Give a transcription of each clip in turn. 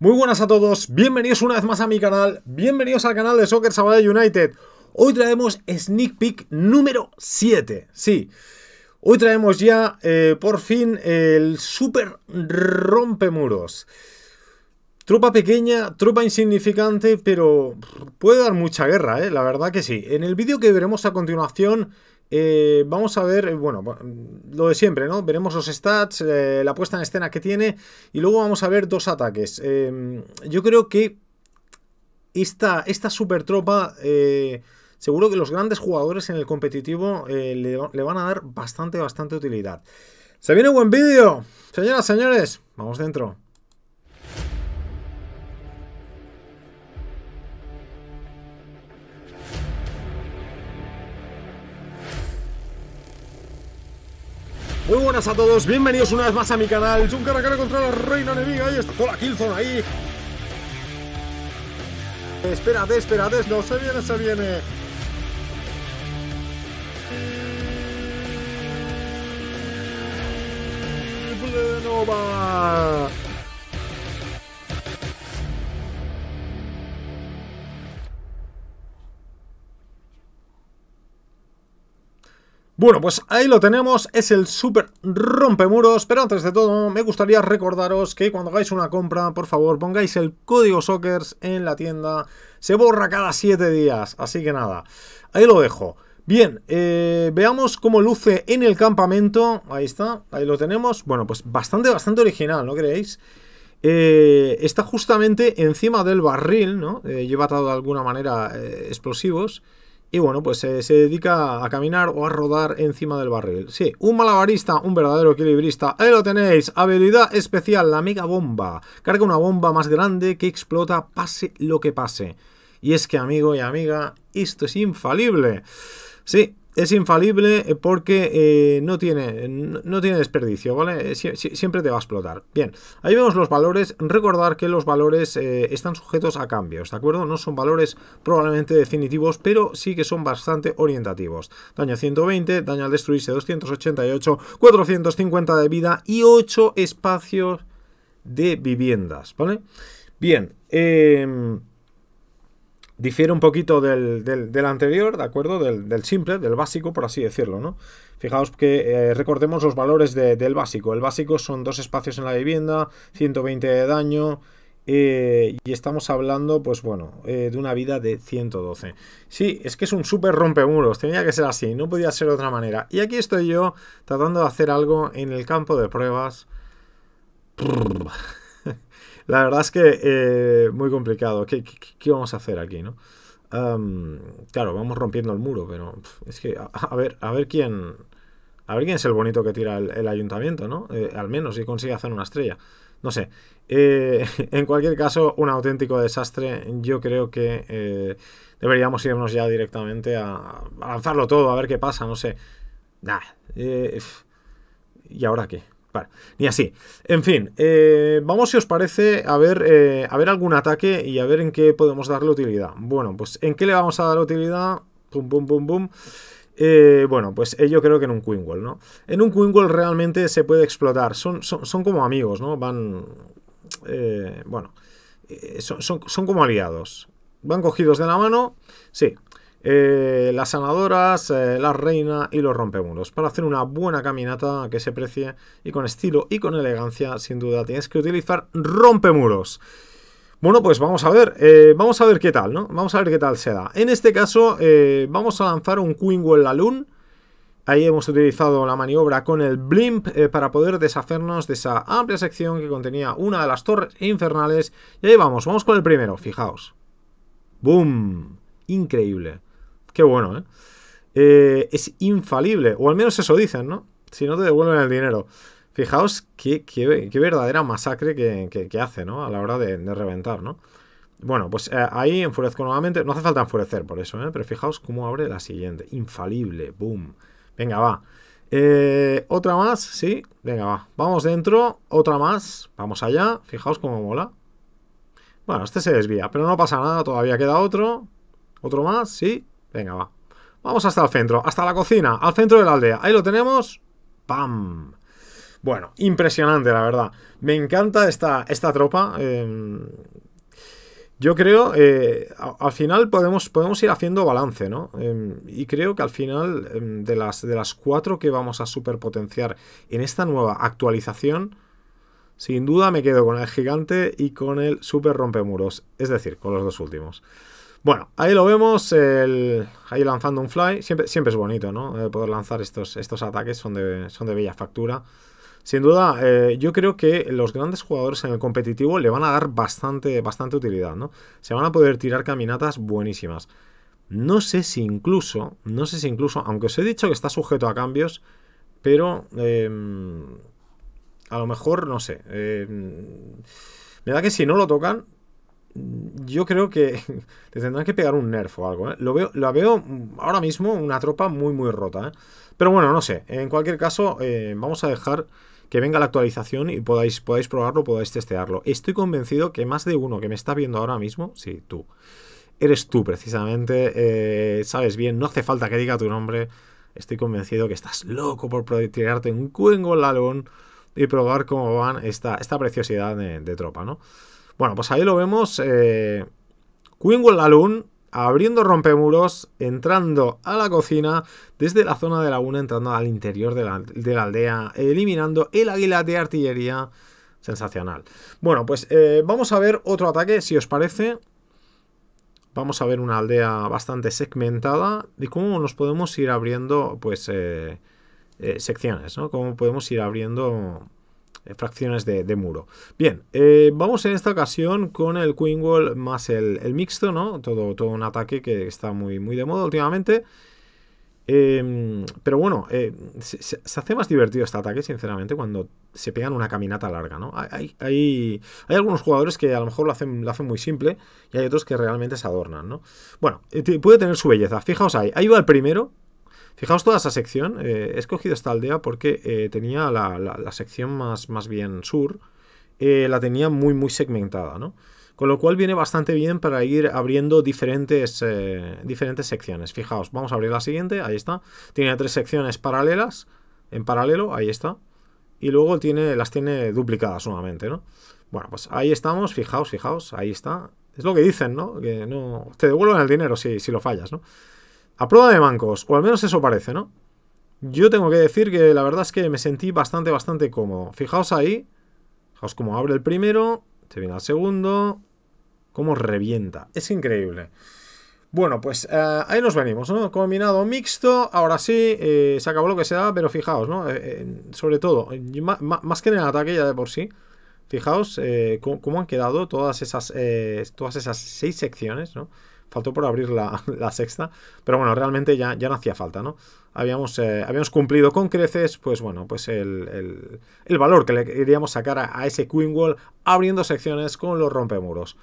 Muy buenas a todos, bienvenidos una vez más a mi canal, bienvenidos al canal de Soccer Sabadell United. Hoy traemos sneak peek número 7, sí. Hoy traemos ya, eh, por fin, el super muros Tropa pequeña, tropa insignificante, pero puede dar mucha guerra, eh, la verdad que sí. En el vídeo que veremos a continuación eh, vamos a ver, eh, bueno, lo de siempre, ¿no? Veremos los stats, eh, la puesta en escena que tiene y luego vamos a ver dos ataques. yo creo que esta, esta super tropa, seguro que los grandes jugadores en el competitivo le, van a dar bastante, bastante utilidad. Se viene un buen vídeo, señoras, señores, vamos dentro. Muy buenas a todos, bienvenidos una vez más a mi canal Junker cara contra la reina enemiga y está toda la Killzone ahí Esperad, esperad, no, se viene, se viene Bueno, pues ahí lo tenemos, es el super rompemuros, pero antes de todo me gustaría recordaros que cuando hagáis una compra, por favor, pongáis el código Sockers en la tienda, se borra cada 7 días, así que nada, ahí lo dejo. Bien, eh, veamos cómo luce en el campamento, ahí está, ahí lo tenemos, bueno, pues bastante, bastante original, ¿no creéis? Eh, está justamente encima del barril, ¿no? Eh, lleva atado de alguna manera explosivos... Y bueno, pues se dedica a caminar o a rodar encima del barril. Sí, un malabarista, un verdadero equilibrista. Ahí lo tenéis. Habilidad especial, la mega bomba. Carga una bomba más grande que explota pase lo que pase. Y es que, amigo y amiga, esto es infalible. Sí, es infalible porque eh, no, tiene, no tiene desperdicio, ¿vale? Eh, siempre te va a explotar. Bien, ahí vemos los valores. Recordar que los valores eh, están sujetos a cambios, ¿de acuerdo? No son valores probablemente definitivos, pero sí que son bastante orientativos. Daño 120, daño al destruirse 288, 450 de vida y 8 espacios de viviendas, ¿vale? Bien, eh difiere un poquito del, anterior, ¿de acuerdo? Del, simple, del básico, por así decirlo, ¿no? Fijaos que eh, recordemos los valores del básico. El básico son dos espacios en la vivienda, 120 de daño, eh, y estamos hablando, pues bueno, eh, de una vida de 112. Sí, es que es un súper muros tenía que ser así, no podía ser de otra manera. Y aquí estoy yo tratando de hacer algo en el campo de pruebas. la verdad es que eh, muy complicado. ¿Qué, vamos a hacer aquí, no? claro, vamos rompiendo el muro, pero es que a, ver, a ver quién, a ver quién es el bonito que tira el, ayuntamiento, ¿no? Eh, al menos si consigue hacer una estrella. No sé. Eh, en cualquier caso, un auténtico desastre. Yo creo que deberíamos irnos ya directamente a, lanzarlo todo, a ver qué pasa, no sé. ¿Y ahora qué? Vale, ni así. En fin, eh, vamos si os parece a ver, eh, a algún ataque y a ver en qué podemos darle utilidad. Bueno, pues ¿en qué le vamos a dar utilidad? Pum, pum, pum, pum. Eh, bueno, pues yo creo que en un Queenwall, ¿no? En un Queenwall realmente se puede explotar. Son, son, como amigos, ¿no? Van... bueno, son, son como aliados. Van cogidos de la mano, sí, eh, las sanadoras, eh, la reina y los rompemuros. Para hacer una buena caminata que se precie y con estilo y con elegancia, sin duda, tienes que utilizar rompemuros. Bueno, pues vamos a ver, eh, vamos a ver qué tal, ¿no? Vamos a ver qué tal se da. En este caso, vamos a lanzar un en la Loon. Ahí hemos utilizado la maniobra con el Blimp para poder deshacernos de esa amplia sección que contenía una de las torres infernales. Y ahí vamos, vamos con el primero, fijaos. ¡Boom! Increíble. Qué bueno, ¿eh? ¿eh? Es infalible, o al menos eso dicen, ¿no? Si no te devuelven el dinero. Fijaos qué, verdadera masacre que, hace, ¿no? A la hora de, reventar, ¿no? Bueno, pues eh, ahí enfurezco nuevamente. No hace falta enfurecer por eso, ¿eh? Pero fijaos cómo abre la siguiente. Infalible, boom. Venga, va. Eh, otra más, sí. Venga, va. Vamos dentro. Otra más. Vamos allá. Fijaos cómo mola. Bueno, este se desvía, pero no pasa nada. Todavía queda otro. Otro más, sí. Venga, va. Vamos hasta el centro, hasta la cocina, al centro de la aldea. Ahí lo tenemos. ¡Pam! Bueno, impresionante, la verdad. Me encanta esta, esta tropa. Em, yo creo, eh, al final podemos, podemos ir haciendo balance, ¿no? Em, y creo que al final, em, de, las, de las cuatro que vamos a superpotenciar en esta nueva actualización, sin duda me quedo con el gigante y con el super rompemuros, es decir, con los dos últimos. Bueno, ahí lo vemos, ahí lanzando un fly. Siempre, siempre es bonito, ¿no? Eh, poder lanzar estos, estos ataques, son de, son de bella factura. Sin duda, eh, yo creo que los grandes jugadores en el competitivo le van a dar bastante, bastante utilidad, ¿no? Se van a poder tirar caminatas buenísimas. No sé si incluso, no sé si incluso, aunque os he dicho que está sujeto a cambios, pero em, a lo mejor, no sé. Em, me da que si no lo tocan, yo creo que te tendrán que pegar un nerf o algo. ¿eh? Lo veo, la veo mm, ahora mismo una tropa muy, muy rota. ¿eh? Pero bueno, no sé. En cualquier caso, eh, vamos a dejar que venga la actualización y podáis, probarlo, podáis testearlo. Estoy convencido que más de uno que me está viendo ahora mismo, sí, tú, eres tú precisamente, sabes bien, no hace falta que diga tu nombre. Estoy convencido que estás loco por tirarte un cuengo al y probar cómo van esta, esta preciosidad de, de tropa, ¿no? Bueno, pues ahí lo vemos. Eh, Wallaloon abriendo rompemuros, entrando a la cocina, desde la zona de la laguna, entrando al interior de la, aldea, eliminando el águila de artillería. Sensacional. Bueno, pues eh, vamos a ver otro ataque, si os parece. Vamos a ver una aldea bastante segmentada y cómo nos podemos ir abriendo, pues, eh, eh, secciones, ¿no? Cómo podemos ir abriendo eh, fracciones de, muro. Bien, eh, vamos en esta ocasión con el Queen más el, mixto, ¿no? Todo, todo un ataque que está muy, muy de moda últimamente. Em, pero bueno, eh, se, hace más divertido este ataque, sinceramente, cuando se pegan una caminata larga, ¿no? Hay, hay algunos jugadores que a lo mejor lo hacen, lo hacen, muy simple y hay otros que realmente se adornan, ¿no? Bueno, puede tener su belleza. Fijaos ahí, ahí va el primero, Fijaos toda esa sección. Eh, he escogido esta aldea porque eh, tenía la, sección más, más bien sur. Eh, la tenía muy, muy segmentada, ¿no? Con lo cual viene bastante bien para ir abriendo diferentes, diferentes secciones. Fijaos, vamos a abrir la siguiente, ahí está. Tiene tres secciones paralelas, en paralelo, ahí está. Y luego tiene, las tiene duplicadas sumamente, ¿no? Bueno, pues ahí estamos, fijaos, fijaos, ahí está. Es lo que dicen, ¿no? Que no te devuelven el dinero si, si lo fallas, ¿no? A prueba de bancos, o al menos eso parece, ¿no? Yo tengo que decir que la verdad es que me sentí bastante, bastante cómodo. Fijaos ahí, fijaos cómo abre el primero, se viene al segundo, cómo revienta. Es increíble. Bueno, pues eh, ahí nos venimos, ¿no? Combinado mixto, ahora sí, eh, se acabó lo que se daba, pero fijaos, ¿no? Eh, sobre todo, más que en el ataque ya de por sí, fijaos cómo, han quedado todas esas, todas esas seis secciones, ¿no? Faltó por abrir la, sexta. Pero bueno, realmente ya, no hacía falta, ¿no? Habíamos, eh, habíamos cumplido con creces, pues bueno, pues el, valor que le queríamos sacar a, ese Queen Wall abriendo secciones con los rompemuros.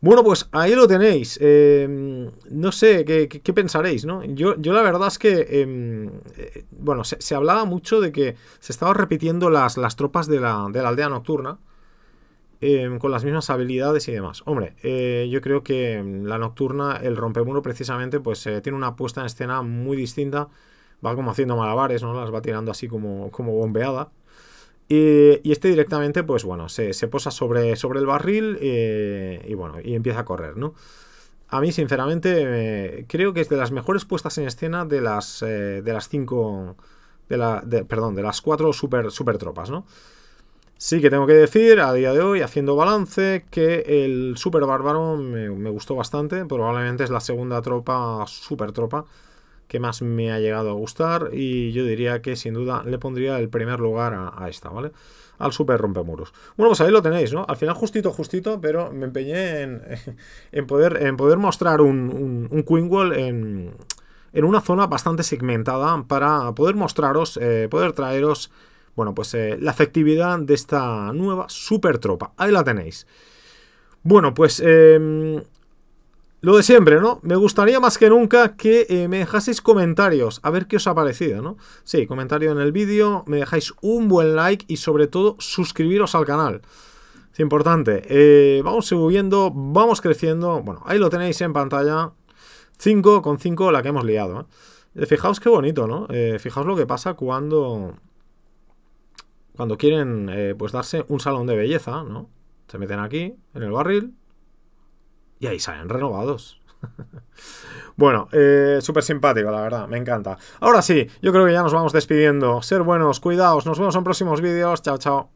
Bueno, pues ahí lo tenéis. Em, no sé ¿qué, qué, pensaréis, ¿no? Yo, la verdad es que, em, eh, bueno, se, hablaba mucho de que se estaban repitiendo las, las tropas de la aldea nocturna. Em, con las mismas habilidades y demás. Hombre, eh, yo creo que em, la nocturna, el rompemuro precisamente, pues eh, tiene una puesta en escena muy distinta. Va como haciendo malabares, ¿no? Las va tirando así como, como bombeada. Y, este directamente, pues bueno, se, posa sobre, sobre, el barril eh, y bueno, y empieza a correr, ¿no? A mí, sinceramente, creo que es de las mejores puestas en escena de las, de las cinco... De la, perdón, de las cuatro super, super tropas, ¿no? Sí que tengo que decir, a día de hoy, haciendo balance, que el Super Bárbaro me, gustó bastante. Probablemente es la segunda tropa, super tropa, que más me ha llegado a gustar. Y yo diría que sin duda le pondría el primer lugar a, esta, ¿vale? Al Super Rompemuros. Bueno, pues ahí lo tenéis, ¿no? Al final justito, justito, pero me empeñé en, poder, en poder mostrar un, un, en, en, una zona bastante segmentada para poder mostraros, eh, poder traeros bueno, pues eh, la efectividad de esta nueva super tropa. Ahí la tenéis. Bueno, pues em, lo de siempre, ¿no? Me gustaría más que nunca que eh, me dejaseis comentarios, a ver qué os ha parecido, ¿no? Sí, comentario en el vídeo, me dejáis un buen like y sobre todo suscribiros al canal. Es importante. Eh, vamos subiendo, vamos creciendo. Bueno, ahí lo tenéis en pantalla. 5 con 5 la que hemos liado. ¿eh? Fijaos qué bonito, ¿no? fijaos lo que pasa cuando cuando quieren eh, pues darse un salón de belleza, ¿no? Se meten aquí, en el barril, y ahí salen renovados. bueno, eh, súper simpático, la verdad, me encanta. Ahora sí, yo creo que ya nos vamos despidiendo. Ser buenos, cuidados, nos vemos en próximos vídeos. Chao, chao.